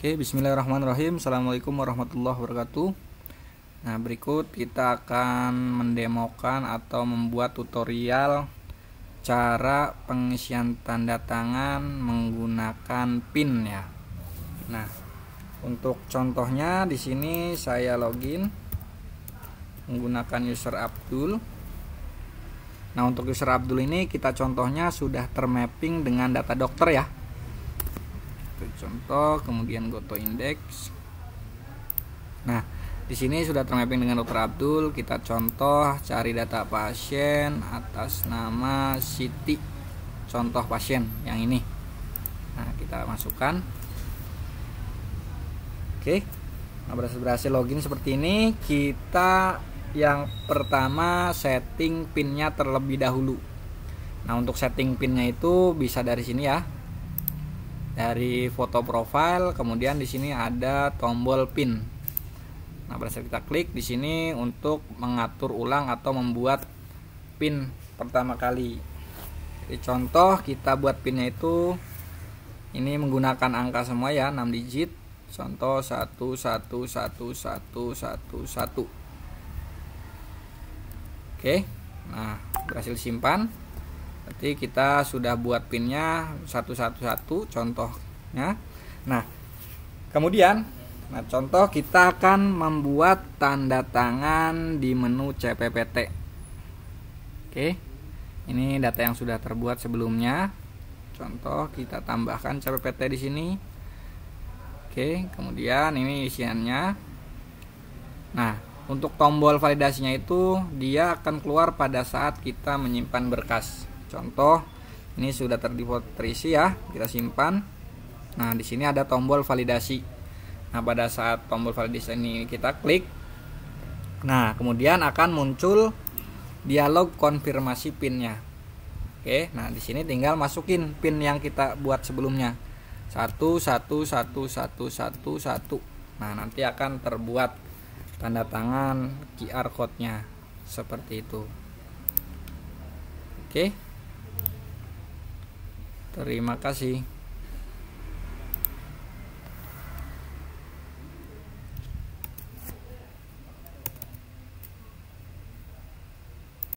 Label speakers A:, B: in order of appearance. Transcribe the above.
A: Oke, bismillahirrahmanirrahim. Assalamualaikum warahmatullahi wabarakatuh. Nah, berikut kita akan mendemokan atau membuat tutorial cara pengisian tanda tangan menggunakan PIN ya. Nah, untuk contohnya di sini saya login menggunakan user Abdul. Nah, untuk user Abdul ini kita contohnya sudah termapping dengan data dokter ya satu contoh kemudian goto index nah di sini sudah termapping dengan dokter Abdul kita contoh cari data pasien atas nama Siti contoh pasien yang ini nah kita masukkan oke nah, berhasil berhasil login seperti ini kita yang pertama setting pinnya terlebih dahulu nah untuk setting pinnya itu bisa dari sini ya dari foto profile kemudian di sini ada tombol pin nah berhasil kita klik di sini untuk mengatur ulang atau membuat pin pertama kali Jadi, contoh kita buat pinnya itu ini menggunakan angka semua ya 6 digit contoh 1 1 1 1 1 1 oke nah berhasil simpan nanti kita sudah buat pinnya satu satu satu contohnya nah kemudian nah contoh kita akan membuat tanda tangan di menu CPPT oke ini data yang sudah terbuat sebelumnya contoh kita tambahkan CPPT di sini oke kemudian ini isiannya nah untuk tombol validasinya itu dia akan keluar pada saat kita menyimpan berkas Contoh, ini sudah terdefault terisi ya, kita simpan. Nah, di sini ada tombol validasi. Nah, pada saat tombol validasi ini kita klik. Nah, kemudian akan muncul dialog konfirmasi PINnya. Oke, nah di sini tinggal masukin PIN yang kita buat sebelumnya. Satu, satu, satu, satu, satu, satu. Nah, nanti akan terbuat tanda tangan QR code-nya seperti itu. Oke. Okay. Terima kasih.